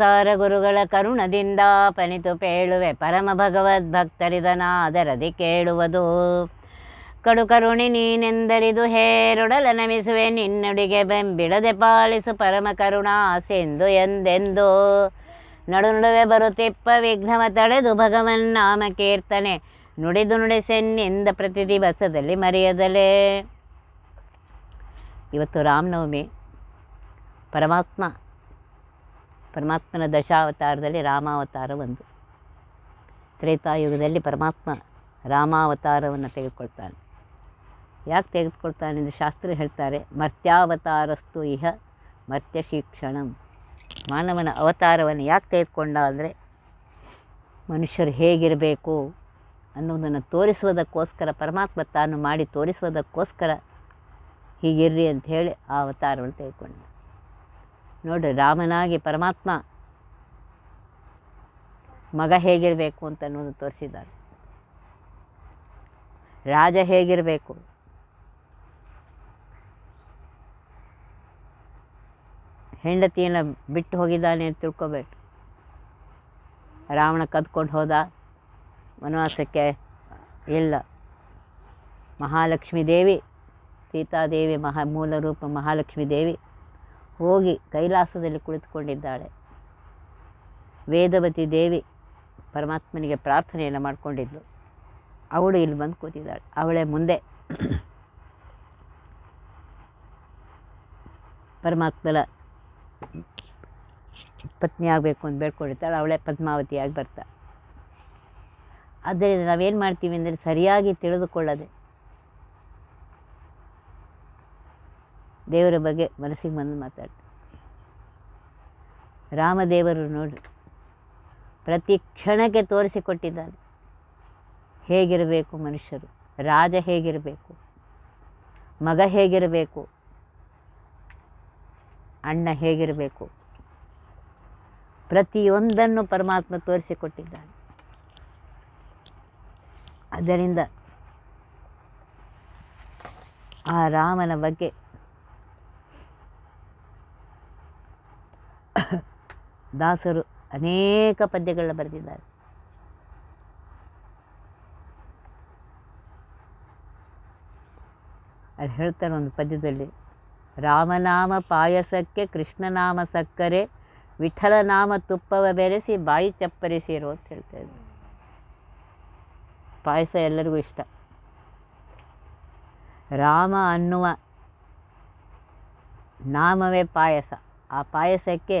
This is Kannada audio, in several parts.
ಸಾರ ಗುರುಗಳ ಕರುಣದಿಂದ ಪನಿತು ಪೇಳುವೆ ಪರಮ ಭಗವದ್ ಅದರದಿ ಕೇಳುವುದು ಕಡು ಕರುಣಿ ನೀನೆಂದರಿದು ಹೇರುಡಲ ನಮಿಸುವೆ ನಿನ್ನಡಿಗೆ ಬೆಂಬಿಡದೆ ಪಾಲಿಸು ಪರಮ ಕರುಣಾ ಸಿಂಧು ಎಂದೆಂದು ನಡು ನಡುವೆ ಬರುತ್ತಿಪ್ಪ ವಿಘ್ನವ ತಡೆದು ಭಗವನ್ ನಾಮ ಕೀರ್ತನೆ ನುಡಿದು ನುಡಿಸೆನ್ನಿಂದ ಪ್ರತಿದಿ ಬಸದಲ್ಲಿ ಮರೆಯದಲೇ ಇವತ್ತು ರಾಮನವಮಿ ಪರಮಾತ್ಮ ಪರಮಾತ್ಮನ ದಶಾವತಾರದಲ್ಲಿ ರಾಮಾವತಾರ ಒಂದು ತ್ರೇತಾಯುಗದಲ್ಲಿ ಪರಮಾತ್ಮ ರಾಮಾವತಾರವನ್ನು ತೆಗೆದುಕೊಳ್ತಾನೆ ಯಾಕೆ ತೆಗೆದುಕೊಳ್ತಾನೆ ಎಂದು ಶಾಸ್ತ್ರ ಹೇಳ್ತಾರೆ ಮರ್ತ್ಯಾವತಾರಸ್ತು ಇಹ ಮರ್ತ್ಯ ಶಿಕ್ಷಣ ಮಾನವನ ಅವತಾರವನ್ನು ಯಾಕೆ ತೆಗೆದುಕೊಂಡ ಅಂದರೆ ಮನುಷ್ಯರು ಹೇಗಿರಬೇಕು ಅನ್ನೋದನ್ನು ತೋರಿಸುವುದಕ್ಕೋಸ್ಕರ ಪರಮಾತ್ಮ ತಾನು ಮಾಡಿ ತೋರಿಸುವುದಕ್ಕೋಸ್ಕರ ಹೀಗಿರ್ರಿ ಅಂತ ಹೇಳಿ ಆ ಅವತಾರವನ್ನು ತೆಗೆದುಕೊಂಡ ನೋಡ್ರಿ ರಾಮನಾಗಿ ಪರಮಾತ್ಮ ಮಗ ಹೇಗಿರಬೇಕು ಅಂತ ಅನ್ನೋದು ತೋರಿಸಿದ್ದಾರೆ ರಾಜ ಹೇಗಿರಬೇಕು ಹೆಂಡತಿಯನ್ನು ಬಿಟ್ಟು ಹೋಗಿದ್ದಾನೆ ಅಂತ ತಿಳ್ಕೊಬೇಕು ರಾವಣ ಕದ್ಕೊಂಡು ಹೋದ ವನವಾಸಕ್ಕೆ ಇಲ್ಲ ಮಹಾಲಕ್ಷ್ಮೀ ದೇವಿ ಸೀತಾದೇವಿ ಮಹಾ ಮೂಲ ರೂಪ ಮಹಾಲಕ್ಷ್ಮೀ ದೇವಿ ಹೋಗಿ ಕೈಲಾಸದಲ್ಲಿ ಕುಳಿತುಕೊಂಡಿದ್ದಾಳೆ ವೇದವತಿ ದೇವಿ ಪರಮಾತ್ಮನಿಗೆ ಪ್ರಾರ್ಥನೆಯನ್ನು ಮಾಡಿಕೊಂಡಿದ್ಲು ಅವಳು ಇಲ್ಲಿ ಬಂದು ಕೂತಿದ್ದಾಳೆ ಅವಳೇ ಮುಂದೆ ಪರಮಾತ್ಮನ ಪತ್ನಿ ಆಗಬೇಕು ಅಂತ ಬೇಡ್ಕೊಂಡಿರ್ತಾಳೆ ಅವಳೇ ಪದ್ಮಾವತಿಯಾಗಿ ಬರ್ತಾಳೆ ಆದ್ದರಿಂದ ನಾವೇನು ಮಾಡ್ತೀವಿ ಅಂದರೆ ಸರಿಯಾಗಿ ತಿಳಿದುಕೊಳ್ಳದೆ ದೇವರ ಬಗ್ಗೆ ಮನಸ್ಸಿಗೆ ಬಂದು ಮಾತಾಡ್ತಾರೆ ರಾಮದೇವರು ನೋಡಿ ಪ್ರತಿ ಕ್ಷಣಕ್ಕೆ ತೋರಿಸಿಕೊಟ್ಟಿದ್ದಾನೆ ಹೇಗಿರಬೇಕು ಮನುಷ್ಯರು ರಾಜ ಹೇಗಿರಬೇಕು ಮಗ ಹೇಗಿರಬೇಕು ಅಣ್ಣ ಹೇಗಿರಬೇಕು ಪ್ರತಿಯೊಂದನ್ನು ಪರಮಾತ್ಮ ತೋರಿಸಿಕೊಟ್ಟಿದ್ದಾನೆ ಅದರಿಂದ ಆ ರಾಮನ ಬಗ್ಗೆ ದಾಸರು ಅನೇಕ ಪದ್ಯಗಳನ್ನ ಬರೆದಿದ್ದಾರೆ ಅಲ್ಲಿ ಹೇಳ್ತಾರೆ ಒಂದು ಪದ್ಯದಲ್ಲಿ ರಾಮನಾಮ ಪಾಯಸಕ್ಕೆ ಕೃಷ್ಣನಾಮ ಸಕ್ಕರೆ ವಿಠಲನಾಮ ತುಪ್ಪವ ಬೆರೆಸಿ ಬಾಯಿ ಚಪ್ಪರಿಸಿರು ಅಂತ ಹೇಳ್ತಾ ಪಾಯಸ ಎಲ್ಲರಿಗೂ ಇಷ್ಟ ರಾಮ ಅನ್ನುವ ನಾಮವೇ ಪಾಯಸ ಆ ಪಾಯಸಕ್ಕೆ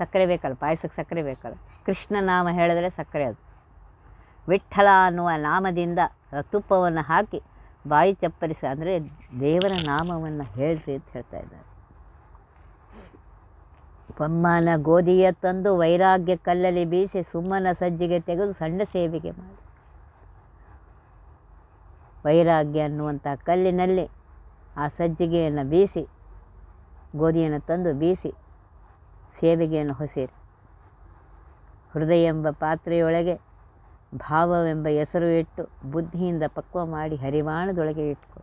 ಸಕ್ಕರೆ ಬೇಕಲ್ಲ ಪಾಯಸಕ್ಕೆ ಸಕ್ಕರೆ ಬೇಕಲ್ಲ ನಾಮ ಹೇಳಿದ್ರೆ ಸಕ್ಕರೆ ಅದು ವಿಠಲ ಅನ್ನುವ ನಾಮದಿಂದ ತುಪ್ಪವನ್ನು ಹಾಕಿ ಬಾಯಿ ಚಪ್ಪರಿಸ ಅಂದರೆ ದೇವರ ನಾಮವನ್ನು ಹೇಳ್ರಿ ಅಂತ ಹೇಳ್ತಾ ಇದ್ದಾರೆ ಪಮ್ಮನ ಗೋಧಿಯ ತಂದು ವೈರಾಗ್ಯ ಕಲ್ಲಲ್ಲಿ ಬೀಸಿ ಸುಮ್ಮನ ಸಜ್ಜಿಗೆ ತೆಗೆದು ಸಣ್ಣ ಸೇವೆಗೆ ಮಾಡಿ ವೈರಾಗ್ಯ ಅನ್ನುವಂಥ ಕಲ್ಲಿನಲ್ಲಿ ಆ ಸಜ್ಜಿಗೆಯನ್ನು ಬೀಸಿ ಗೋಧಿಯನ್ನು ತಂದು ಬೀಸಿ ಸೇವೆಗೆಯನ್ನು ಹೊಸಿರಿ ಹೃದಯ ಎಂಬ ಪಾತ್ರೆಯೊಳಗೆ ಭಾವವೆಂಬ ಹೆಸರು ಇಟ್ಟು ಬುದ್ಧಿಯಿಂದ ಪಕ್ವ ಮಾಡಿ ಹರಿವಾಣದೊಳಗೆ ಇಟ್ಕೊ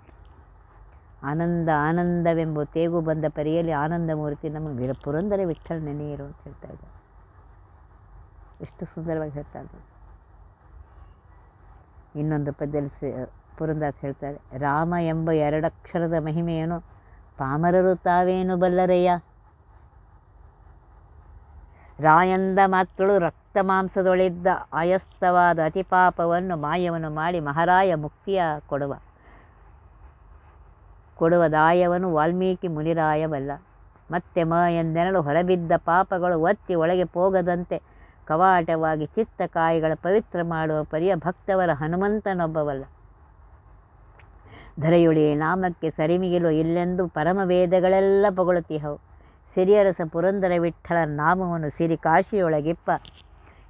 ಆನಂದ ಆನಂದವೆಂಬ ತೇಗು ಬಂದ ಪರಿಯಲ್ಲಿ ಆನಂದ ಮೂರ್ತಿ ನಮಗೆ ವಿರ ಪುರಂದರ ವಿಠ್ಠಲ್ ನೆನೆಯಿರು ಅಂತ ಹೇಳ್ತಾ ಇದ್ದಾರೆ ಎಷ್ಟು ಸುಂದರವಾಗಿ ಹೇಳ್ತಾ ಇದ್ದಾರೆ ಇನ್ನೊಂದು ಪದ್ಯದಲ್ಲಿ ಪುರಂದಾಸ್ ಹೇಳ್ತಾರೆ ರಾಮ ಎಂಬ ಎರಡಕ್ಷರದ ಮಹಿಮೆಯನ್ನು ಪಾಮರರು ತಾವೇನು ಬಲ್ಲರಯ್ಯ ರಾಯಂದ ಮಾತುಳು ರಕ್ತ ಮಾಂಸದೊಳಿದ್ದ ಅಯಸ್ತವಾದ ಅತಿಪಾಪವನ್ನು ಮಾಯವನ್ನು ಮಾಡಿ ಮಹಾರಾಯ ಮುಕ್ತಿಯ ಕೊಡುವ ಕೊಡುವ ದಾಯವನು ವಾಲ್ಮೀಕಿ ಮುನಿರಾಯವಲ್ಲ ಮತ್ತೆ ಮ ಎಂದೆನಲು ಹೊರಬಿದ್ದ ಪಾಪಗಳು ಒತ್ತಿ ಒಳಗೆ ಪೋಗದಂತೆ ಕವಾಟವಾಗಿ ಚಿತ್ತ ಕಾಯಿಗಳ ಪವಿತ್ರ ಮಾಡುವ ಪರಿಯ ಭಕ್ತವರ ಹನುಮಂತನೊಬ್ಬವಲ್ಲ ಧರೆಯುಳಿ ನಾಮಕ್ಕೆ ಸರಿಮಿಗಿಲು ಇಲ್ಲೆಂದು ಪರಮ ವೇದಗಳೆಲ್ಲ ಪೊಗಳುತ್ತಿಹವು ಸಿರಿಯರಸ ಪುರಂದರ ವಿಠಲ ನಾಮವನ್ನು ಸಿರಿ ಕಾಶಿಯೊಳಗಿಪ್ಪ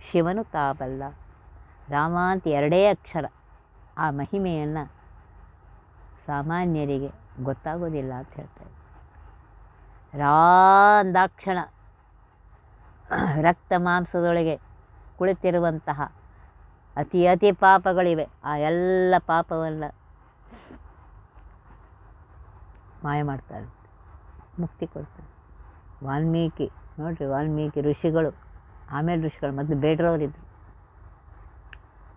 ಶಿವನು ತಾಬಲ್ಲ ರಾಮಾಂತ ಎರಡೇ ಅಕ್ಷರ ಆ ಮಹಿಮೆಯನ್ನು ಸಾಮಾನ್ಯರಿಗೆ ಗೊತ್ತಾಗೋದಿಲ್ಲ ಅಂತ ಹೇಳ್ತಾರೆ ರಾಂದಾಕ್ಷಣ ರಕ್ತ ಮಾಂಸದೊಳಗೆ ಕುಳಿತಿರುವಂತಹ ಅತಿ ಅತಿ ಪಾಪಗಳಿವೆ ಆ ಎಲ್ಲ ಪಾಪವನ್ನು ಮಾಯ ಮಾಡ್ತಾರೆ ಮುಕ್ತಿ ಕೊಡ್ತಾರೆ ವಾಲ್ಮೀಕಿ ನೋಡಿರಿ ವಾಲ್ಮೀಕಿ ಋಷಿಗಳು ಆಮೇಲೆ ಋಷಿಗಳು ಮತ್ತು ಬೇಡ್ರವರಿದ್ದರು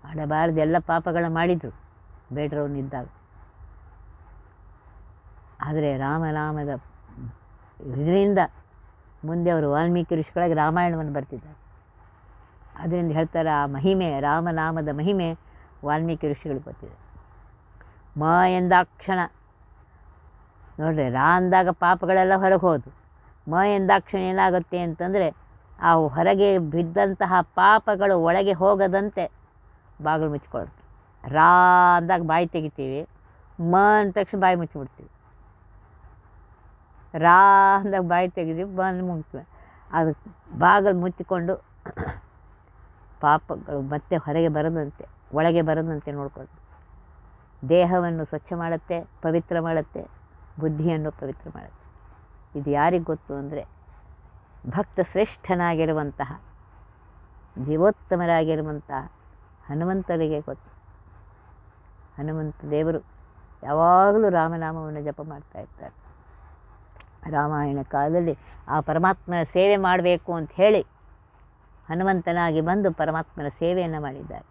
ಮಾಡಬಾರದು ಎಲ್ಲ ಪಾಪಗಳ ಮಾಡಿದರು ಬೇಡ್ರವನಿದ್ದಾಗ ಆದರೆ ರಾಮನಾಮದ ಇದರಿಂದ ಮುಂದೆ ಅವರು ವಾಲ್ಮೀಕಿ ಋಷಿಗಳಾಗಿ ರಾಮಾಯಣವನ್ನು ಬರ್ತಿದ್ದಾರೆ ಅದರಿಂದ ಹೇಳ್ತಾರೆ ಆ ಮಹಿಮೆ ರಾಮನಾಮದ ಮಹಿಮೆ ವಾಲ್ಮೀಕಿ ಋಷಿಗಳಿಗೆ ಗೊತ್ತಿದೆ ಮ ಎಂದಾಕ್ಷಣ ನೋಡ್ರಿ ರಾ ಅಂದಾಗ ಪಾಪಗಳೆಲ್ಲ ಹೊರಗೆ ಹೋದು ಮ ಎಂದಾಕ್ಷಣ ಏನಾಗುತ್ತೆ ಅಂತಂದರೆ ಆ ಹೊರಗೆ ಬಿದ್ದಂತಹ ಪಾಪಗಳು ಒಳಗೆ ಹೋಗದಂತೆ ಬಾಗಿಲು ಮುಚ್ಚಿಕೊಳ್ಳುತ್ತೆ ರಾ ಅಂದಾಗ ಬಾಯಿ ತೆಗಿತೀವಿ ಮ ಅಂದ ತಕ್ಷಣ ಬಾಯಿ ಮುಚ್ಚಿಬಿಡ್ತೀವಿ ರಾ ಅಂದಾಗ ಬಾಯಿ ತೆಗಿದೀವಿ ಬಂದು ಮುಚ್ಚಿ ಅದು ಬಾಗಿಲು ಮುಚ್ಚಿಕೊಂಡು ಪಾಪಗಳು ಮತ್ತೆ ಹೊರಗೆ ಬರದಂತೆ ಒಳಗೆ ಬರದಂತೆ ನೋಡ್ಕೊಳ್ತೀವಿ ದೇಹವನ್ನು ಸ್ವಚ್ಛ ಮಾಡುತ್ತೆ ಪವಿತ್ರ ಮಾಡುತ್ತೆ ಬುದ್ಧಿಯನ್ನು ಪವಿತ್ರ ಮಾಡುತ್ತೆ ಇದು ಯಾರಿಗೆ ಗೊತ್ತು ಅಂದರೆ ಭಕ್ತ ಶ್ರೇಷ್ಠನಾಗಿರುವಂತಹ ಜೀವೋತ್ತಮರಾಗಿರುವಂತಹ ಹನುಮಂತರಿಗೆ ಗೊತ್ತು ಹನುಮಂತ ದೇವರು ಯಾವಾಗಲೂ ರಾಮನಾಮವನ್ನು ಜಪ ಮಾಡ್ತಾ ಇರ್ತಾರೆ ರಾಮಾಯಣ ಕಾಲದಲ್ಲಿ ಆ ಪರಮಾತ್ಮನ ಸೇವೆ ಮಾಡಬೇಕು ಅಂತ ಹೇಳಿ ಹನುಮಂತನಾಗಿ ಬಂದು ಪರಮಾತ್ಮನ ಸೇವೆಯನ್ನು ಮಾಡಿದ್ದಾರೆ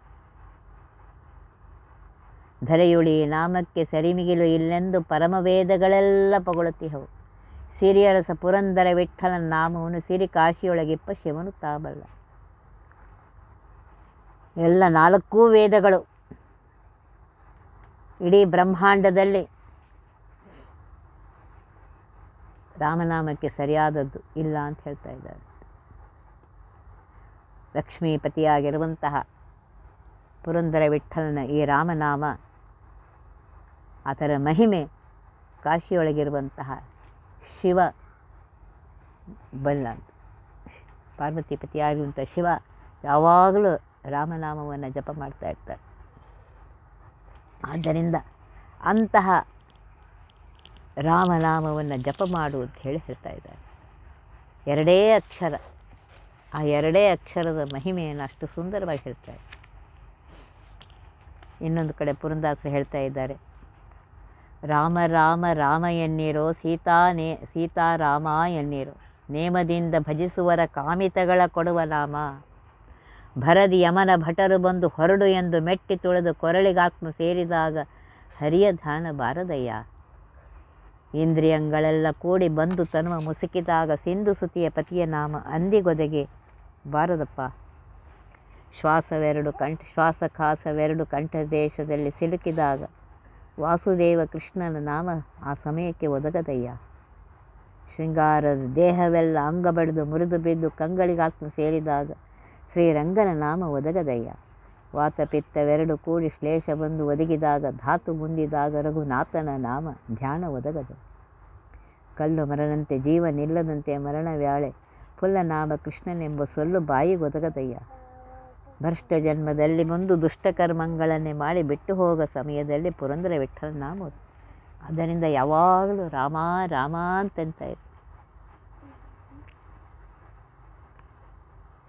ಧರೆಯುಳಿ ನಾಮಕ್ಕೆ ಸರಿಮಿಗಿಲು ಇಲ್ಲೆಂದು ಪರಮವೇದಗಳೆಲ್ಲ ಪೊಗಳುತ್ತಿಹವು ಸಿರಿಯರಸ ಪುರಂದರ ವಿಠಲನ ನಾಮವನ್ನು ಸಿರಿ ಕಾಶಿಯೊಳಗಿಪ್ಪ ಶಿವನು ತಾಬಲ್ಲ ಎಲ್ಲ ನಾಲ್ಕೂ ವೇದಗಳು ಇಡೀ ಬ್ರಹ್ಮಾಂಡದಲ್ಲಿ ರಾಮನಾಮಕ್ಕೆ ಸರಿಯಾದದ್ದು ಇಲ್ಲ ಅಂತ ಹೇಳ್ತಾ ಇದ್ದಾರೆ ಲಕ್ಷ್ಮೀಪತಿಯಾಗಿರುವಂತಹ ಪುರಂದರ ವಿಠಲನ ಈ ರಾಮನಾಮ ಅದರ ಮಹಿಮೆ ಕಾಶಿಯೊಳಗಿರುವಂತಹ ಶಿವ ಬಲ್ಲ ಪಾರ್ವತಿ ಪತಿ ಶಿವ ಯಾವಾಗಲೂ ರಾಮನಾಮವನ್ನು ಜಪ ಮಾಡ್ತಾ ಇರ್ತಾರೆ ಆದ್ದರಿಂದ ಅಂತಹ ರಾಮನಾಮವನ್ನು ಜಪ ಮಾಡು ಅಂತ ಹೇಳಿ ಹೇಳ್ತಾ ಇದ್ದಾರೆ ಎರಡೇ ಅಕ್ಷರ ಆ ಎರಡೇ ಅಕ್ಷರದ ಮಹಿಮೆಯನ್ನು ಅಷ್ಟು ಸುಂದರವಾಗಿ ಹೇಳ್ತಾರೆ ಇನ್ನೊಂದು ಕಡೆ ಪುರಂದಾಸರು ಹೇಳ್ತಾ ಇದ್ದಾರೆ ರಾಮ ರಾಮ ರಾಮ ಎನ್ನಿರೋ ಸೀತಾ ನೇ ಸೀತಾರಾಮ ಎನ್ನಿರೋ ನೇಮದಿಂದ ಭಜಿಸುವರ ಕಾಮಿತಗಳ ಕೊಡುವ ನಾಮ ಭರದಿ ಯಮನ ಭಟರು ಬಂದು ಹೊರಡು ಎಂದು ಮೆಟ್ಟಿ ತುಳಿದು ಕೊರಳಿಗಾತ್ಮ ಸೇರಿದಾಗ ಹರಿಯ ಧಾನ ಬಾರದಯ್ಯ ಇಂದ್ರಿಯಂಗಳೆಲ್ಲ ಕೂಡಿ ಬಂದು ತನುವ ಮುಸುಕಿದಾಗ ಸಿಂಧು ಸುತಿಯ ಪತಿಯ ನಾಮ ಅಂದಿಗೊದೆಗೆ ಬಾರದಪ್ಪ ಶ್ವಾಸವೆರಡು ಕಂಠ ಶ್ವಾಸಕಾಸವೆರಡು ಕಂಠ ದೇಶದಲ್ಲಿ ಸಿಲುಕಿದಾಗ ವಾಸುದೇವ ಕೃಷ್ಣನ ನಾಮ ಆ ಸಮಯಕ್ಕೆ ಒದಗದಯ್ಯ ಶೃಂಗಾರದ ದೇಹವೆಲ್ಲ ಅಂಗ ಬಡಿದು ಮುರಿದು ಬಿದ್ದು ಕಂಗಳಿಗಾತ್ಮ ಸೇರಿದಾಗ ಶ್ರೀರಂಗನ ನಾಮ ಒದಗದಯ್ಯ ವಾತಪಿತ್ತವೆರಡು ಕೂಡಿ ಶ್ಲೇಷ ಬಂದು ಒದಗಿದಾಗ ಧಾತು ಮುಂದಿದಾಗ ರಘುನಾಥನ ನಾಮ ಧ್ಯಾನ ಒದಗದು ಕಲ್ಲು ಮರನಂತೆ ಜೀವನಿಲ್ಲದಂತೆ ಮರಣವ್ಯಾಳೆ ನಾಮ ಕೃಷ್ಣನೆಂಬ ಸೊಲ್ಲು ಬಾಯಿಗೊದಗದಯ್ಯ ಭ್ರಷ್ಟ ಜನ್ಮದಲ್ಲಿ ಮುಂದು ದುಷ್ಟಕರ್ಮಗಳನ್ನೇ ಮಾಡಿ ಬಿಟ್ಟು ಹೋಗೋ ಸಮಯದಲ್ಲಿ ಪುರಂದರ ವಿಠ್ಠಲ ನಾಮ ಅದರಿಂದ ಯಾವಾಗಲೂ ರಾಮ ರಾಮ ಅಂತ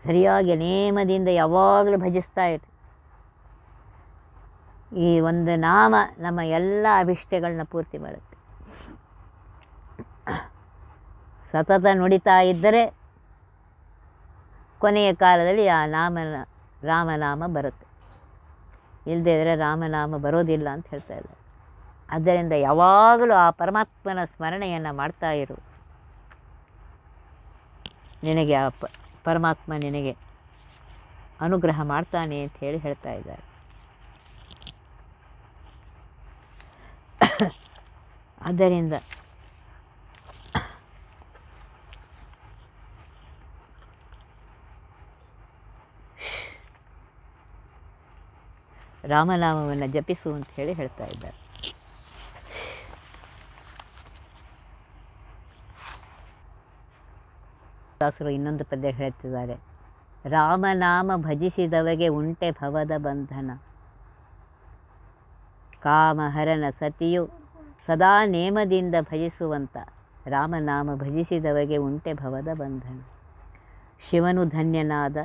ಸರಿಯಾಗಿ ನೇಮದಿಂದ ಯಾವಾಗಲೂ ಭಜಿಸ್ತಾ ಇತ್ತು ಈ ಒಂದು ನಾಮ ನಮ್ಮ ಎಲ್ಲ ಅಭಿಷ್ಟಗಳನ್ನ ಪೂರ್ತಿ ಮಾಡುತ್ತೆ ಸತತ ನುಡಿತಾ ಇದ್ದರೆ ಕೊನೆಯ ಕಾಲದಲ್ಲಿ ಆ ನಾಮನ ರಾಮನಾಮ ಬರುತ್ತೆ ಇಲ್ಲದೇ ಇದ್ದರೆ ರಾಮನಾಮ ಬರೋದಿಲ್ಲ ಅಂತ ಹೇಳ್ತಾ ಇದ್ದಾರೆ ಆದ್ದರಿಂದ ಯಾವಾಗಲೂ ಆ ಪರಮಾತ್ಮನ ಸ್ಮರಣೆಯನ್ನು ಮಾಡ್ತಾ ಇರು ನಿನಗೆ ಆ ಪರಮಾತ್ಮ ನಿನಗೆ ಅನುಗ್ರಹ ಮಾಡ್ತಾನೆ ಅಂತ ಹೇಳಿ ಹೇಳ್ತಾ ಇದ್ದಾರೆ ಆದ್ದರಿಂದ ರಾಮನಾಮವನ್ನು ಜಪಿಸು ಅಂತ ಹೇಳಿ ಹೇಳ್ತಾ ಇದ್ದಾರೆ ದಾಸರು ಇನ್ನೊಂದು ಪದ್ಯ ಹೇಳ್ತಿದ್ದಾರೆ ರಾಮನಾಮ ಭಜಿಸಿದವಗೆ ಉಂಟೆ ಭವದ ಬಂಧನ ಕಾಮಹರನ ಸತಿಯು ಸದಾ ನೇಮದಿಂದ ಭಜಿಸುವಂಥ ರಾಮನಾಮ ಭಜಿಸಿದವಗೆ ಉಂಟೆ ಭವದ ಬಂಧನ ಶಿವನು ಧನ್ಯನಾದ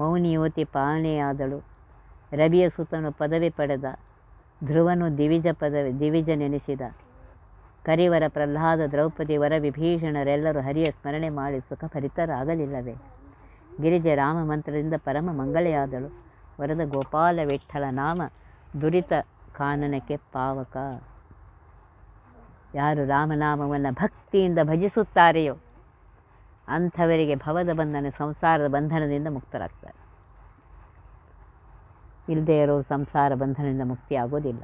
ಮೌನಿಯೋತಿ ಪಾಣೆಯಾದಳು ರವಿಯ ಸುತನು ಪದವಿ ಪಡೆದ ಧ್ರುವನು ದಿವಿಜ ಪದವಿ ದಿವಿಜ ನೆನೆಸಿದ ಕರಿವರ ಪ್ರಹ್ಲಾದ ದ್ರೌಪದಿ ವರ ವಿಭೀಷಣರೆಲ್ಲರೂ ಹರಿಯ ಸ್ಮರಣೆ ಮಾಡಿ ಸುಖ ಭರಿತರಾಗಲಿಲ್ಲವೇ ಗಿರಿಜೆ ರಾಮ ಮಂತ್ರದಿಂದ ಪರಮ ಮಂಗಳೆಯಾದಳು ವರದ ಗೋಪಾಲ ವಿಠ್ಠಲ ನಾಮ ದುರಿತ ಕಾನನಕ್ಕೆ ಪಾವಕ ಯಾರು ರಾಮನಾಮವನ್ನು ಭಕ್ತಿಯಿಂದ ಭಜಿಸುತ್ತಾರೆಯೋ ಅಂಥವರಿಗೆ ಭವದ ಬಂಧನ ಸಂಸಾರದ ಬಂಧನದಿಂದ ಮುಕ್ತರಾಗ್ತಾರೆ ಇಲ್ಲದೇ ಇರೋರು ಸಂಸಾರ ಬಂಧನದಿಂದ ಮುಕ್ತಿ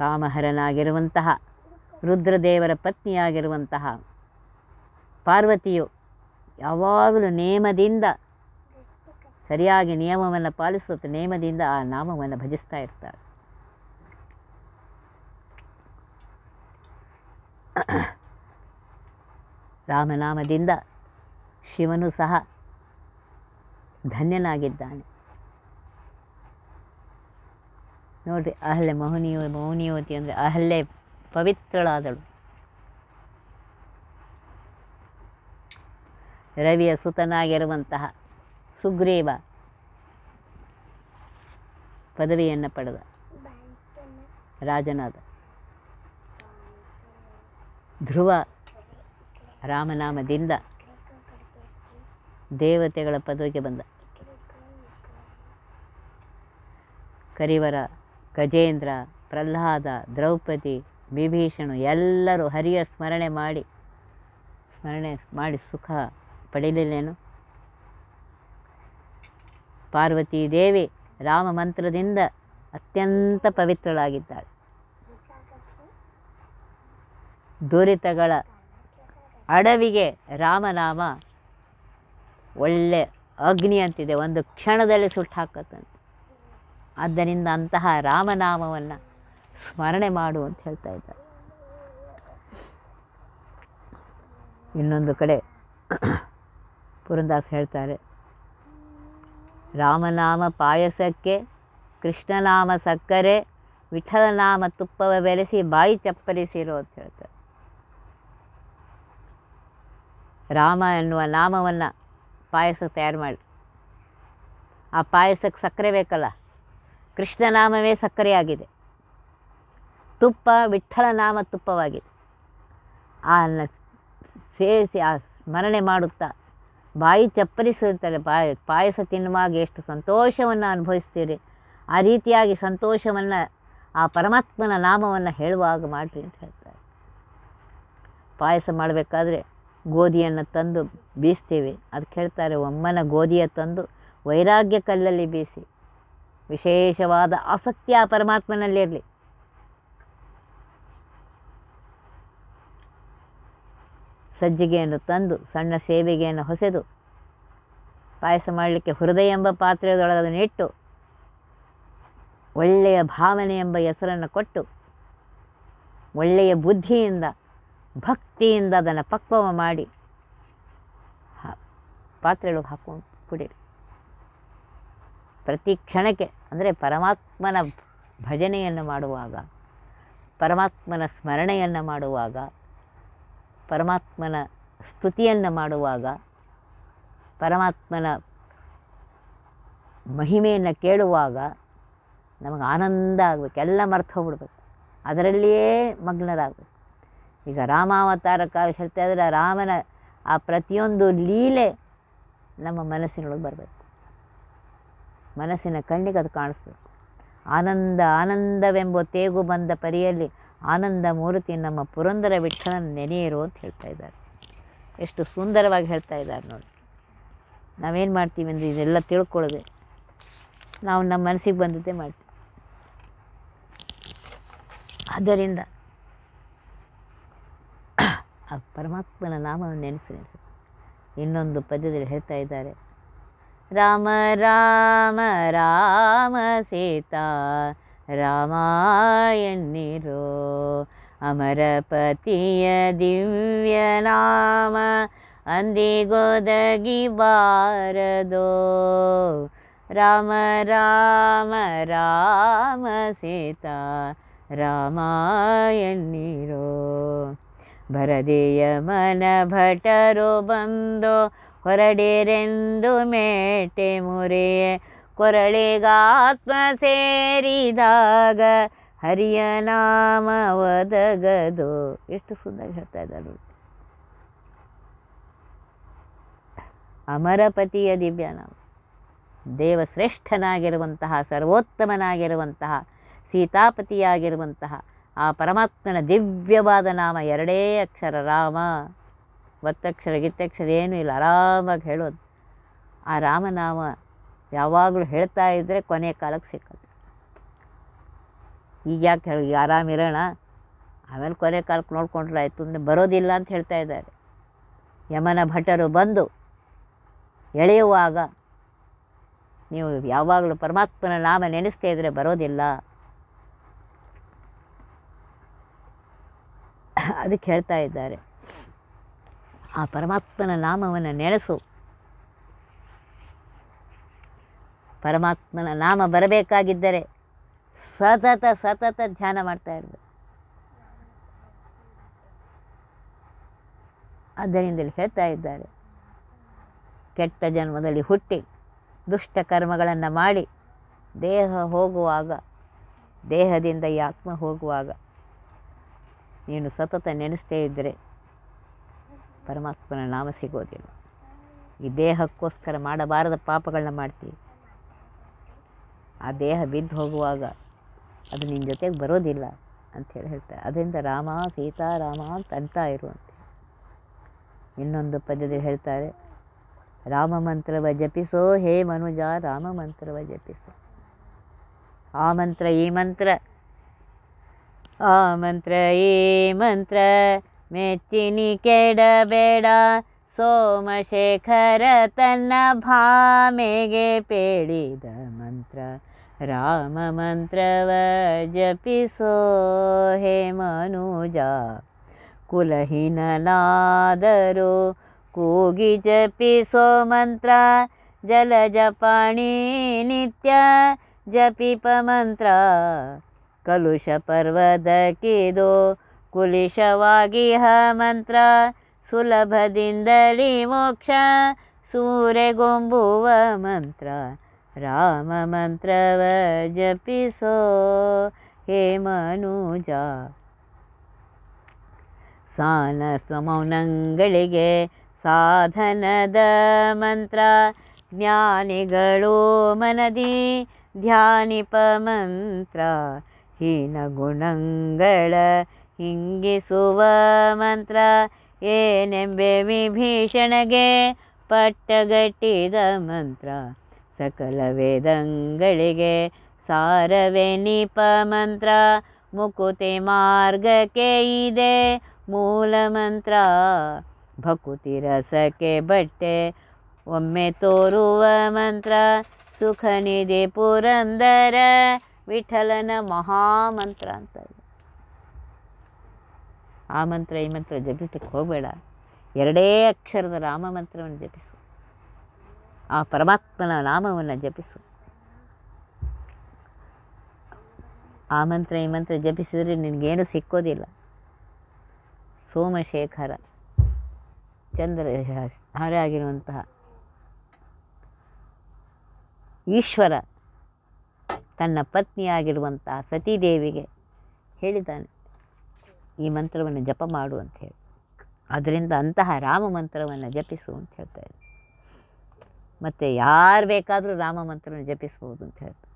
ಕಾಮಹರನಾಗಿರುವಂತಹ ರುದ್ರದೇವರ ಪತ್ನಿಯಾಗಿರುವಂತಹ ಪಾರ್ವತಿಯು ಯಾವಾಗಲೂ ನೇಮದಿಂದ ಸರಿಯಾಗಿ ನಿಯಮವನ್ನು ಪಾಲಿಸುತ್ತ ನೇಮದಿಂದ ಆ ನಾಮವನ್ನು ಭಜಿಸ್ತಾ ಇರ್ತಾರೆ ರಾಮನಾಮದಿಂದ ಶಿವನು ಸಹ ಧನ್ಯನಾಗಿದ್ದಾನೆ ನೋಡಿರಿ ಅಹಲ್ಲೆ ಮೌನಿಯು ಮೌನಿಯುವತಿ ಅಂದರೆ ಅಹಲ್ಲೆ ಪವಿತ್ರಳಾದಳು ರವಿಯ ಸುತನಾಗಿರುವಂತಹ ಸುಗ್ರೀವ ಪದವಿಯನ್ನು ಪಡೆದ ರಾಜನಾದ ಧ್ರುವ ರಾಮನಾಮದಿಂದ ದೇವತೆಗಳ ಪದವಿಗೆ ಬಂದ ಕರಿವರ ಗಜೇಂದ್ರ ಪ್ರಹ್ಲಾದ ದ್ರೌಪದಿ ವಿಭೀಷಣು ಎಲ್ಲರೂ ಹರಿಯ ಸ್ಮರಣೆ ಮಾಡಿ ಸ್ಮರಣೆ ಮಾಡಿ ಸುಖ ಪಡೆಯಲಿಲ್ಲೇನು ಪಾರ್ವತೀ ದೇವಿ ರಾಮ ಮಂತ್ರದಿಂದ ಅತ್ಯಂತ ಪವಿತ್ರಳಾಗಿದ್ದಾಳೆ ದುರಿತಗಳ ಅಡವಿಗೆ ರಾಮನಾಮ ಒಳ್ಳೆ ಅಗ್ನಿ ಅಂತಿದೆ ಒಂದು ಕ್ಷಣದಲ್ಲಿ ಸುಟ್ಟು ಹಾಕತ್ತಂತೆ ಆದ್ದರಿಂದ ಅಂತಹ ರಾಮನಾಮವನ್ನು ಸ್ಮರಣೆ ಮಾಡು ಅಂತ ಹೇಳ್ತಾ ಇದ್ದಾರೆ ಇನ್ನೊಂದು ಕಡೆ ಪುರಂದಾಸ್ ಹೇಳ್ತಾರೆ ರಾಮನಾಮ ಪಾಯಸಕ್ಕೆ ಕೃಷ್ಣನಾಮ ಸಕ್ಕರೆ ವಿಠಲನಾಮ ತುಪ್ಪವ ಬೆರೆಸಿ ಬಾಯಿ ಚಪ್ಪಲಿಸಿರು ಅಂತ ಹೇಳ್ತಾರೆ ರಾಮ ಎನ್ನುವ ನಾಮವನ್ನು ಪಾಯಸ ತಯಾರು ಮಾಡಿ ಆ ಪಾಯಸಕ್ಕೆ ಸಕ್ಕರೆ ಬೇಕಲ್ಲ ಕೃಷ್ಣನಾಮವೇ ಸಕ್ಕರೆಯಾಗಿದೆ ತುಪ್ಪ ವಿಠಲ ನಾಮ ತುಪ್ಪವಾಗಿದೆ ಆ ಸೇರಿಸಿ ಆ ಸ್ಮರಣೆ ಮಾಡುತ್ತಾ ಬಾಯಿ ಚಪ್ಪರಿಸುತ್ತಾರೆ ಬಾಯಿ ಪಾಯಸ ತಿನ್ನುವಾಗ ಎಷ್ಟು ಸಂತೋಷವನ್ನು ಅನುಭವಿಸ್ತೀರಿ ಆ ರೀತಿಯಾಗಿ ಸಂತೋಷವನ್ನು ಆ ಪರಮಾತ್ಮನ ನಾಮವನ್ನು ಹೇಳುವಾಗ ಮಾಡಿರಿ ಅಂತ ಹೇಳ್ತಾರೆ ಪಾಯಸ ಮಾಡಬೇಕಾದ್ರೆ ಗೋಧಿಯನ್ನು ತಂದು ಬೀಸ್ತೀವಿ ಅದಕ್ಕೆ ಹೇಳ್ತಾರೆ ಒಮ್ಮನ ಗೋಧಿಯ ತಂದು ವೈರಾಗ್ಯ ಕಲ್ಲಲ್ಲಿ ಬೀಸಿ ವಿಶೇಷವಾದ ಆಸಕ್ತಿ ಆ ಪರಮಾತ್ಮನಲ್ಲಿರಲಿ ಸಜ್ಜಿಗೆಯನ್ನು ತಂದು ಸಣ್ಣ ಸೇವೆಗೆಯನ್ನು ಹೊಸೆದು ಪಾಯಸ ಮಾಡಲಿಕ್ಕೆ ಹೃದಯ ಎಂಬ ಪಾತ್ರೆಯೊಳಗದನ್ನು ಇಟ್ಟು ಒಳ್ಳೆಯ ಭಾವನೆ ಎಂಬ ಹೆಸರನ್ನು ಕೊಟ್ಟು ಒಳ್ಳೆಯ ಬುದ್ಧಿಯಿಂದ ಭಕ್ತಿಯಿಂದ ಅದನ್ನು ಪಕ್ವವ ಮಾಡಿ ಪಾತ್ರೆಯೊಳಗೆ ಹಾಕೊಂಡು ಕುಡಿರಿ ಪ್ರತಿ ಕ್ಷಣಕ್ಕೆ ಅಂದರೆ ಪರಮಾತ್ಮನ ಭಜನೆಯನ್ನು ಮಾಡುವಾಗ ಪರಮಾತ್ಮನ ಸ್ಮರಣೆಯನ್ನು ಮಾಡುವಾಗ ಪರಮಾತ್ಮನ ಸ್ತುತಿಯನ್ನು ಮಾಡುವಾಗ ಪರಮಾತ್ಮನ ಮಹಿಮೆಯನ್ನು ಕೇಳುವಾಗ ನಮಗೆ ಆನಂದ ಆಗಬೇಕು ಎಲ್ಲ ಮರ್ತು ಹೋಗ್ಬಿಡ್ಬೇಕು ಅದರಲ್ಲಿಯೇ ಮಗ್ನರಾಗಬೇಕು ಈಗ ರಾಮಾವತಾರ ಕಾಲ ಹೇಳ್ತಾ ಇದ್ದರೆ ರಾಮನ ಆ ಪ್ರತಿಯೊಂದು ಲೀಲೆ ನಮ್ಮ ಮನಸ್ಸಿನೊಳಗೆ ಬರಬೇಕು ಮನಸ್ಸಿನ ಕಣ್ಣಿಗೆ ಅದು ಕಾಣಿಸ್ತದೆ ಆನಂದ ಆನಂದವೆಂಬ ತೇಗು ಬಂದ ಪರಿಯಲ್ಲಿ ಆನಂದ ಮೂರ್ತಿ ನಮ್ಮ ಪುರಂದರ ವಿಠಲ ನೆನೆಯಿರು ಅಂತ ಹೇಳ್ತಾ ಇದ್ದಾರೆ ಎಷ್ಟು ಸುಂದರವಾಗಿ ಹೇಳ್ತಾ ಇದ್ದಾರೆ ನೋಡಿ ನಾವೇನು ಮಾಡ್ತೀವಿ ಅಂದರೆ ಇದೆಲ್ಲ ತಿಳ್ಕೊಳ್ಳದೆ ನಾವು ನಮ್ಮ ಮನಸ್ಸಿಗೆ ಬಂದದ್ದೇ ಮಾಡ್ತೀವಿ ಆದ್ದರಿಂದ ಆ ಪರಮಾತ್ಮನ ನಾಮವನ್ನು ನೆನೆಸಿ ಇನ್ನೊಂದು ಪದ್ಯದಲ್ಲಿ ಹೇಳ್ತಾ ಇದ್ದಾರೆ राम राम राम सीता अमरपतिय दिव्यनाम दिव्यम अन्धि वारदो राम राम राम सीता रामायणिरो ಭರದೆಯ ಮನ ಭಟರು ಬಂದು ಹೊರಡಿರೆಂದು ಮೇಟೆ ಮುರೆಯ ಕೊರಳಿಗಾತ್ಮ ಸೇರಿದಾಗ ಹರಿಯ ನಾಮ ಒದಗದು ಎಷ್ಟು ಸುಂದರ ಹೇಳ್ತಾ ಇದ್ದಾರೆ ಅಮರಪತಿಯ ನಾವು ದೇವಶ್ರೇಷ್ಠನಾಗಿರುವಂತಹ ಸರ್ವೋತ್ತಮನಾಗಿರುವಂತಹ ಸೀತಾಪತಿಯಾಗಿರುವಂತಹ ಆ ಪರಮಾತ್ಮನ ದಿವ್ಯವಾದ ನಾಮ ಎರಡೇ ಅಕ್ಷರ ರಾಮ ಒತ್ತಕ್ಷರ ಗಿತ್ತಕ್ಷರ ಏನೂ ಇಲ್ಲ ಆರಾಮಾಗಿ ಹೇಳೋದು ಆ ರಾಮನಾಮ ಯಾವಾಗಲೂ ಹೇಳ್ತಾ ಇದ್ದರೆ ಕೊನೆಯ ಕಾಲಕ್ಕೆ ಸಿಕ್ಕುತ್ತೆ ಈಗ ಯಾಕೆ ಹೇಳಿ ಆರಾಮಿರೋಣ ಆಮೇಲೆ ಕೊನೆ ಕಾಲಕ್ಕೆ ನೋಡ್ಕೊಂಡ್ರೆ ಆಯಿತು ಅಂದರೆ ಬರೋದಿಲ್ಲ ಅಂತ ಹೇಳ್ತಾ ಇದ್ದಾರೆ ಯಮನ ಭಟರು ಬಂದು ಎಳೆಯುವಾಗ ನೀವು ಯಾವಾಗಲೂ ಪರಮಾತ್ಮನ ನಾಮ ನೆನೆಸ್ತಾ ಇದ್ದರೆ ಬರೋದಿಲ್ಲ ಅದಕ್ಕೆ ಹೇಳ್ತಾ ಇದ್ದಾರೆ ಆ ಪರಮಾತ್ಮನ ನಾಮವನ್ನು ನೆನೆಸು ಪರಮಾತ್ಮನ ನಾಮ ಬರಬೇಕಾಗಿದ್ದರೆ ಸತತ ಸತತ ಧ್ಯಾನ ಮಾಡ್ತಾ ಇರಬೇಕು ಅದರಿಂದಲೇ ಹೇಳ್ತಾ ಇದ್ದಾರೆ ಕೆಟ್ಟ ಜನ್ಮದಲ್ಲಿ ಹುಟ್ಟಿ ದುಷ್ಟ ಕರ್ಮಗಳನ್ನು ಮಾಡಿ ದೇಹ ಹೋಗುವಾಗ ದೇಹದಿಂದ ಈ ಆತ್ಮ ಹೋಗುವಾಗ ನೀನು ಸತತ ನೆನೆಸ್ತೇ ಇದ್ದರೆ ಪರಮಾತ್ಮನ ನಾಮ ಸಿಗೋದಿಲ್ಲ ಈ ದೇಹಕ್ಕೋಸ್ಕರ ಮಾಡಬಾರದ ಪಾಪಗಳನ್ನ ಮಾಡ್ತೀವಿ ಆ ದೇಹ ಬಿದ್ದು ಹೋಗುವಾಗ ಅದು ನಿನ್ನ ಜೊತೆಗೆ ಬರೋದಿಲ್ಲ ಅಂಥೇಳಿ ಹೇಳ್ತಾರೆ ಅದರಿಂದ ರಾಮ ಸೀತಾರಾಮ ಅಂತ ಅಂತ ಇರುವಂತೆ ಇನ್ನೊಂದು ಪದ್ಯದಲ್ಲಿ ಹೇಳ್ತಾರೆ ರಾಮ ಮಂತ್ರವ ಜಪಿಸೋ ಹೇ ಮನುಜ ರಾಮ ಮಂತ್ರವ ಜಪಿಸೋ ಆ ಮಂತ್ರ ಈ ಮಂತ್ರ आ मन्त्र ऐ मन्त्र मेच्चिनि केडबेडा राम गे पेडीदमन्त्र जपिसो हे मनुजा कुलहीननादरो कोगिजपि सोमन्त्रा जलजपाणि नित्य जपिपमन्त्रा ಕಲುಷ ಪರ್ವತಕ್ಕಿದು ಕುಲಿಶವಾಗಿ ಹ ಮಂತ್ರ ಸುಲಭದಿಂದಲಿ ಮೋಕ್ಷ ಸೂರೆಗೊಂಬುವ ಮಂತ್ರ ರಾಮ ಮಂತ್ರವ ಜಪಿಸೋ ಹೇ ಮನುಜ ಸಾನಸ್ವ ಸಾಧನದ ಮಂತ್ರ ಜ್ಞಾನಿಗಳು ಮನದಿ ಧ್ಯಾನಿಪ ಮಂತ್ರ ಹೀನ ಗುಣಂಗಳ ಹಿಂಗಿಸುವ ಮಂತ್ರ ಏನೆಂಬೆ ವಿಭೀಷಣಗೆ ಪಟ್ಟಗಟ್ಟಿದ ಮಂತ್ರ ಸಕಲ ವೇದಂಗಳಿಗೆ ಸಾರವೇ ನಿಪ ಮಂತ್ರ ಮುಕುತಿ ಮಾರ್ಗಕ್ಕೆ ಇದೆ ಮೂಲ ಮಂತ್ರ ಭಕುತಿ ರಸಕ್ಕೆ ಬಟ್ಟೆ ಒಮ್ಮೆ ತೋರುವ ಮಂತ್ರ ಸುಖನಿಧಿ ಪುರಂದರ ವಿಠಲನ ಮಹಾಮಂತ್ರ ಅಂತ ಇದೆ ಆ ಮಂತ್ರ ಈ ಮಂತ್ರ ಜಪಿಸ್ಲಿಕ್ಕೆ ಹೋಗಬೇಡ ಎರಡೇ ಅಕ್ಷರದ ರಾಮ ಮಂತ್ರವನ್ನು ಜಪಿಸು ಆ ಪರಮಾತ್ಮನ ನಾಮವನ್ನು ಜಪಿಸು ಆ ಮಂತ್ರ ಈ ಮಂತ್ರ ಜಪಿಸಿದರೆ ನಿನಗೇನು ಸಿಕ್ಕೋದಿಲ್ಲ ಸೋಮಶೇಖರ ಚಂದ್ರ ಹಾರೆ ಆಗಿರುವಂತಹ ಈಶ್ವರ ತನ್ನ ಪತ್ನಿಯಾಗಿರುವಂತಹ ಸತೀದೇವಿಗೆ ಹೇಳಿದ್ದಾನೆ ಈ ಮಂತ್ರವನ್ನು ಜಪ ಮಾಡು ಅಂತ ಹೇಳಿ ಅದರಿಂದ ಅಂತಹ ರಾಮ ಮಂತ್ರವನ್ನು ಜಪಿಸು ಅಂತ ಹೇಳ್ತಾ ಇದ್ದೆ ಮತ್ತು ಯಾರು ಬೇಕಾದರೂ ರಾಮ ಮಂತ್ರವನ್ನು ಜಪಿಸ್ಬೋದು ಅಂತ ಹೇಳ್ತಾರೆ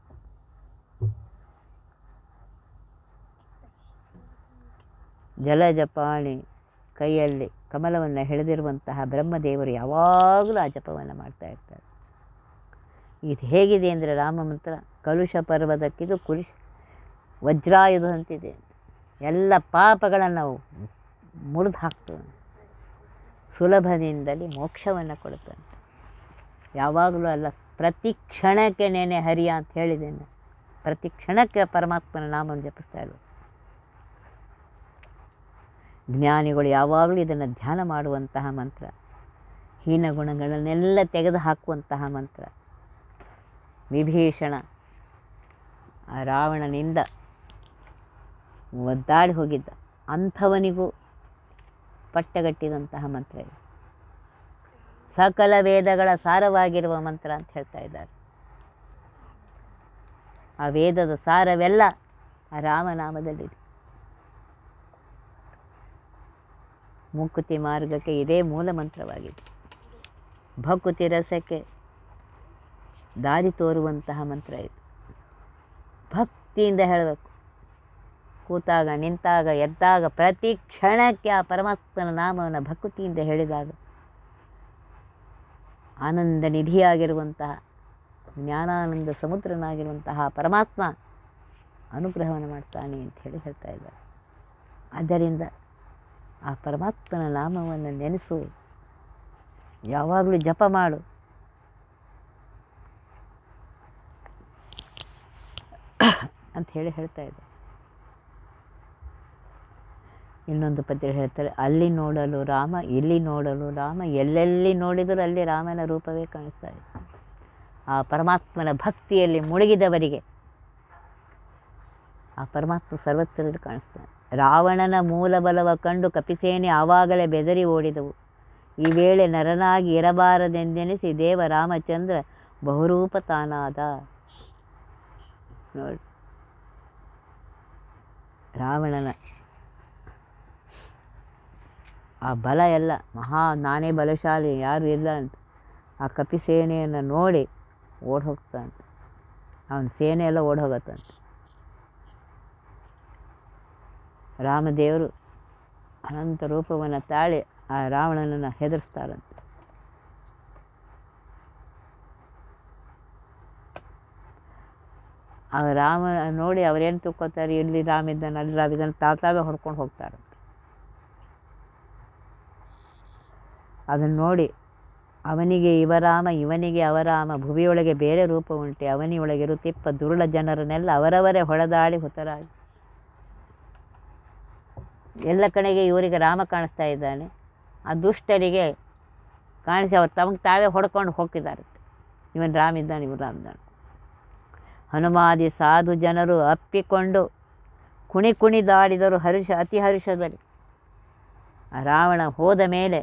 ಜಲ ಜಪಾಣಿ ಕೈಯಲ್ಲಿ ಕಮಲವನ್ನು ಹಿಡಿದಿರುವಂತಹ ಬ್ರಹ್ಮದೇವರು ಯಾವಾಗಲೂ ಆ ಜಪವನ್ನು ಮಾಡ್ತಾ ಇರ್ತಾರೆ ಇದು ಹೇಗಿದೆ ಅಂದರೆ ರಾಮ ಮಂತ್ರ ಕಲುಷ ಪರ್ವತಕ್ಕಿದು ಕುರುಷ ವಜ್ರಾಯುಧ ಅಂತಿದೆ ಎಲ್ಲ ಪಾಪಗಳನ್ನು ಮುರಿದು ಹಾಕ್ತೇವೆ ಸುಲಭದಿಂದಲೇ ಮೋಕ್ಷವನ್ನು ಕೊಡ್ತಾನೆ ಯಾವಾಗಲೂ ಅಲ್ಲ ಪ್ರತಿ ಕ್ಷಣಕ್ಕೆ ನೆನೆ ಹರಿಯ ಅಂತ ಹೇಳಿದ್ದೇನೆ ಪ್ರತಿ ಕ್ಷಣಕ್ಕೆ ಪರಮಾತ್ಮನ ನಾಮವನ್ನು ಜಪಿಸ್ತಾ ಇರು ಜ್ಞಾನಿಗಳು ಯಾವಾಗಲೂ ಇದನ್ನು ಧ್ಯಾನ ಮಾಡುವಂತಹ ಮಂತ್ರ ಹೀನ ಗುಣಗಳನ್ನೆಲ್ಲ ತೆಗೆದು ಹಾಕುವಂತಹ ಮಂತ್ರ ವಿಭೀಷಣ ಆ ರಾವಣನಿಂದ ಒದ್ದಾಡಿ ಹೋಗಿದ್ದ ಅಂಥವನಿಗೂ ಪಟ್ಟಗಟ್ಟಿದಂತಹ ಮಂತ್ರ ಇದು ಸಕಲ ವೇದಗಳ ಸಾರವಾಗಿರುವ ಮಂತ್ರ ಅಂತ ಹೇಳ್ತಾ ಇದ್ದಾರೆ ಆ ವೇದದ ಸಾರವೆಲ್ಲ ಆ ರಾಮನಾಮದಲ್ಲಿದೆ ಮುಕುತಿ ಮಾರ್ಗಕ್ಕೆ ಇದೇ ಮೂಲ ಮಂತ್ರವಾಗಿದೆ ಭಕುತಿ ರಸಕ್ಕೆ ದಾರಿ ತೋರುವಂತಹ ಮಂತ್ರ ಇದು ಭಕ್ತಿಯಿಂದ ಹೇಳಬೇಕು ಕೂತಾಗ ನಿಂತಾಗ ಎದ್ದಾಗ ಪ್ರತಿ ಕ್ಷಣಕ್ಕೆ ಆ ಪರಮಾತ್ಮನ ನಾಮವನ್ನು ಭಕ್ತಿಯಿಂದ ಹೇಳಿದಾಗ ಆನಂದ ನಿಧಿಯಾಗಿರುವಂತಹ ಜ್ಞಾನಾನಂದ ಸಮುದ್ರನಾಗಿರುವಂತಹ ಪರಮಾತ್ಮ ಅನುಗ್ರಹವನ್ನು ಮಾಡ್ತಾನೆ ಹೇಳಿ ಹೇಳ್ತಾ ಇದ್ದಾರೆ ಆದ್ದರಿಂದ ಆ ಪರಮಾತ್ಮನ ನಾಮವನ್ನು ನೆನೆಸು ಯಾವಾಗಲೂ ಜಪ ಮಾಡು ಅಂತ ಹೇಳಿ ಹೇಳ್ತಾ ಇದೆ ಇನ್ನೊಂದು ಪದ್ಯ ಹೇಳ್ತಾರೆ ಅಲ್ಲಿ ನೋಡಲು ರಾಮ ಇಲ್ಲಿ ನೋಡಲು ರಾಮ ಎಲ್ಲೆಲ್ಲಿ ನೋಡಿದರೂ ಅಲ್ಲಿ ರಾಮನ ರೂಪವೇ ಕಾಣಿಸ್ತಾ ಇದೆ ಆ ಪರಮಾತ್ಮನ ಭಕ್ತಿಯಲ್ಲಿ ಮುಳುಗಿದವರಿಗೆ ಆ ಪರಮಾತ್ಮ ಸರ್ವತ್ರದಲ್ಲಿ ಕಾಣಿಸ್ತಾನೆ ರಾವಣನ ಮೂಲಬಲವ ಕಂಡು ಕಪಿಸೇನೆ ಆವಾಗಲೇ ಬೆದರಿ ಓಡಿದವು ಈ ವೇಳೆ ನರನಾಗಿ ಇರಬಾರದೆಂದೆನಿಸಿ ದೇವ ರಾಮಚಂದ್ರ ಬಹುರೂಪ ತಾನಾದ ನೋಡಿ ರಾವಣನ ಆ ಬಲ ಎಲ್ಲ ಮಹಾ ನಾನೇ ಬಲಶಾಲಿ ಯಾರು ಇಲ್ಲ ಅಂತ ಆ ಕಪಿ ಸೇನೆಯನ್ನು ನೋಡಿ ಓಡಿ ಹೋಗ್ತಂತೆ ಅವನ ಸೇನೆ ಎಲ್ಲ ಓಡಿ ರಾಮದೇವರು ಅನಂತ ರೂಪವನ್ನು ತಾಳಿ ಆ ರಾವಣನನ್ನು ಹೆದರಿಸ್ತಾರಂತೆ ಆ ರಾಮ ನೋಡಿ ಅವರೇನು ತಿಳ್ಕೊತಾರೆ ಇಲ್ಲಿ ರಾಮಿದ್ದಾನೆ ಅಲ್ಲಿ ರಾಮಿದ್ದಾನೆ ತಾವು ತಾವೇ ಹೊಡ್ಕೊಂಡು ಹೋಗ್ತಾರೆ ಅದನ್ನು ನೋಡಿ ಅವನಿಗೆ ಇವರಾಮ ಇವನಿಗೆ ಅವರಾಮ ಭುವಿಯೊಳಗೆ ಬೇರೆ ರೂಪ ಉಂಟೆ ಅವನಿಯೊಳಗಿರು ತಿಪ್ಪ ದುರುಳ ಜನರನ್ನೆಲ್ಲ ಅವರವರೇ ಹೊಡೆದಾಳಿ ಹುತರಾಗಿ ಎಲ್ಲ ಕಡೆಗೆ ಇವರಿಗೆ ರಾಮ ಕಾಣಿಸ್ತಾ ಇದ್ದಾನೆ ಆ ದುಷ್ಟರಿಗೆ ಕಾಣಿಸಿ ಅವ್ರು ತಮಗೆ ತಾವೇ ಹೊಡ್ಕೊಂಡು ಹೋಗ್ತಿದ್ದಾರೆ ಇವನು ರಾಮಿದ್ದಾನೆ ಇವನು ರಾಮದಾನ ಹನುಮಾದಿ ಸಾಧು ಜನರು ಅಪ್ಪಿಕೊಂಡು ಕುಣಿ ಕುಣಿದಾಡಿದರು ಹರ್ಷ ಅತಿ ಹರ್ಷದಲ್ಲಿ ರಾವಣ ಹೋದ ಮೇಲೆ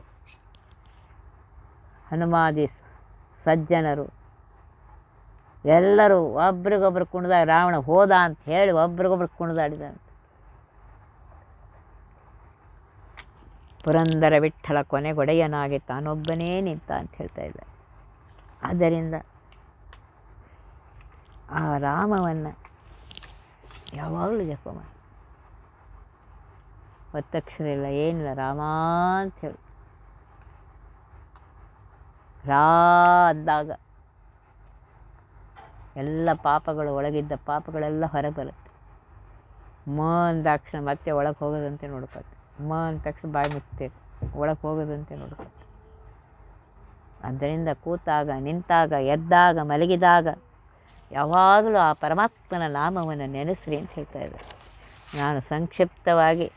ಹನುಮಾದಿ ಸಜ್ಜನರು ಎಲ್ಲರೂ ಒಬ್ರಿಗೊಬ್ರು ಕುಣಿದ ರಾವಣ ಹೋದ ಅಂತ ಹೇಳಿ ಒಬ್ರಿಗೊಬ್ರು ಕುಣಿದಾಡಿದಂತೆ ಪುರಂದರ ವಿಠಲ ಕೊನೆಗೊಡೆಯನಾಗಿ ತಾನೊಬ್ಬನೇ ನಿಂತ ಅಂತ ಹೇಳ್ತಾ ಇದ್ದ ಆದ್ದರಿಂದ ಆ ರಾಮವನ್ನು ಯಾವಾಗಲೂ ಜಪ ಮಾಡಿ ಒತ್ತಕ್ಷರ ಇಲ್ಲ ಏನಿಲ್ಲ ರಾಮ ಅಂತ ಹೇಳಿ ರಾ ಅಂದಾಗ ಎಲ್ಲ ಪಾಪಗಳು ಒಳಗಿದ್ದ ಪಾಪಗಳೆಲ್ಲ ಹೊರಗೆ ಬರುತ್ತೆ ಮ ಅಂದಾಕ್ಷಣ ಮತ್ತೆ ಒಳಗೆ ಹೋಗೋದಂತೆ ನೋಡ್ಕೊತ್ತೆ ಮ ತಕ್ಷಣ ಬಾಯಿ ಮುಚ್ಚುತ್ತೆ ಒಳಗೆ ಹೋಗೋದಂತೆ ನೋಡ್ಕೋತೆ ಅದರಿಂದ ಕೂತಾಗ ನಿಂತಾಗ ಎದ್ದಾಗ ಮಲಗಿದಾಗ ಯಾವಾಗಲೂ ಆ ಪರಮಾತ್ಮನ ನಾಮವನ್ನು ನೆನೆಸ್ರಿ ಅಂತ ಹೇಳ್ತಾ ಇದ್ದಾರೆ ನಾನು ಸಂಕ್ಷಿಪ್ತವಾಗಿ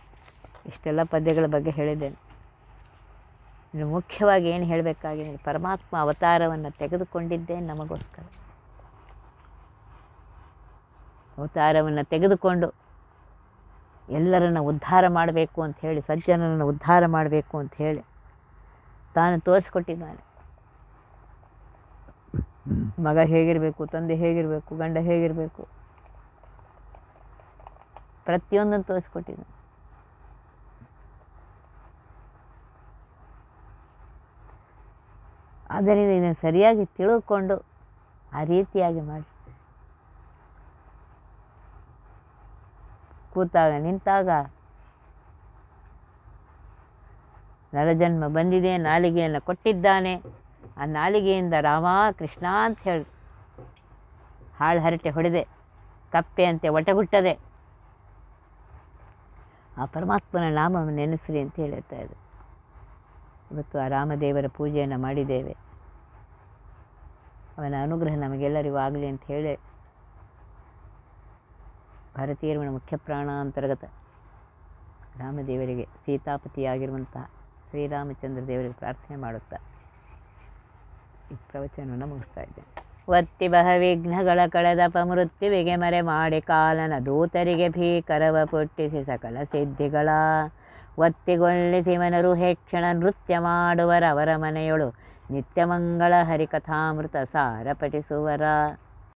ಇಷ್ಟೆಲ್ಲ ಪದ್ಯಗಳ ಬಗ್ಗೆ ಹೇಳಿದ್ದೇನೆ ಇನ್ನು ಮುಖ್ಯವಾಗಿ ಏನು ಹೇಳಬೇಕಾಗಿದೆ ಪರಮಾತ್ಮ ಅವತಾರವನ್ನು ತೆಗೆದುಕೊಂಡಿದ್ದೇ ನಮಗೋಸ್ಕರ ಅವತಾರವನ್ನು ತೆಗೆದುಕೊಂಡು ಎಲ್ಲರನ್ನು ಉದ್ಧಾರ ಮಾಡಬೇಕು ಅಂತ ಹೇಳಿ ಸಜ್ಜನರನ್ನು ಉದ್ಧಾರ ಮಾಡಬೇಕು ಅಂತ ಹೇಳಿ ತಾನು ತೋರಿಸ್ಕೊಟ್ಟಿದ್ದಾನೆ ಮಗ ಹೇಗಿರಬೇಕು ತಂದೆ ಹೇಗಿರಬೇಕು ಗಂಡ ಹೇಗಿರಬೇಕು ಪ್ರತಿಯೊಂದನ್ನು ತೋರಿಸ್ಕೊಟ್ಟಿದ್ದ ಆದ್ದರಿಂದ ಇದನ್ನು ಸರಿಯಾಗಿ ತಿಳ್ಕೊಂಡು ಆ ರೀತಿಯಾಗಿ ಮಾಡಿ ಕೂತಾಗ ನಿಂತಾಗ ನರಜನ್ಮ ಬಂದಿದೆ ನಾಲಿಗೆಯನ್ನು ಕೊಟ್ಟಿದ್ದಾನೆ ಆ ನಾಲಿಗೆಯಿಂದ ರಾಮ ಕೃಷ್ಣ ಅಂತ ಹೇಳಿ ಹಾಳು ಹರಟೆ ಹೊಡೆದೆ ಅಂತೆ ಒಟಗುಟ್ಟದೆ ಆ ಪರಮಾತ್ಮನ ನಾಮವನ್ನು ನೆನೆಸ್ರಿ ಅಂತ ಹೇಳಿರ್ತಾ ಇದ್ದರು ಇವತ್ತು ಆ ರಾಮದೇವರ ಪೂಜೆಯನ್ನು ಮಾಡಿದ್ದೇವೆ ಅವನ ಅನುಗ್ರಹ ನಮಗೆಲ್ಲರಿಗೂ ಆಗಲಿ ಅಂತ ಹೇಳಿ ಭಾರತೀಯರ ಮುಖ್ಯ ಪ್ರಾಣ ಅಂತರ್ಗತ ರಾಮದೇವರಿಗೆ ಸೀತಾಪತಿಯಾಗಿರುವಂತಹ ಶ್ರೀರಾಮಚಂದ್ರ ದೇವರಿಗೆ ಪ್ರಾರ್ಥನೆ ಮಾಡುತ್ತಾ ಈ ಪ್ರವಚನವನ್ನು ಮುಗಿಸ್ತಾ ಇದ್ದೇನೆ ಒತ್ತಿ ಬಹ ವಿಘ್ನಗಳ ಕಳೆದ ಪಮೃತ್ಯುವಿಗೆ ಮರೆ ಮಾಡಿ ಕಾಲನ ದೂತರಿಗೆ ಭೀಕರವ ಪುಟ್ಟಿಸಿ ಸಕಲ ಸಿದ್ಧಿಗಳ ಒತ್ತಿಗೊಳ್ಳಿಸಿ ಮನರು ಹೆಕ್ಷಣ ನೃತ್ಯ ಮಾಡುವರವರ ಮನೆಯೊಳು ನಿತ್ಯಮಂಗಳ ಹರಿಕಥಾಮೃತ ಸಾರ ಪಠಿಸುವರ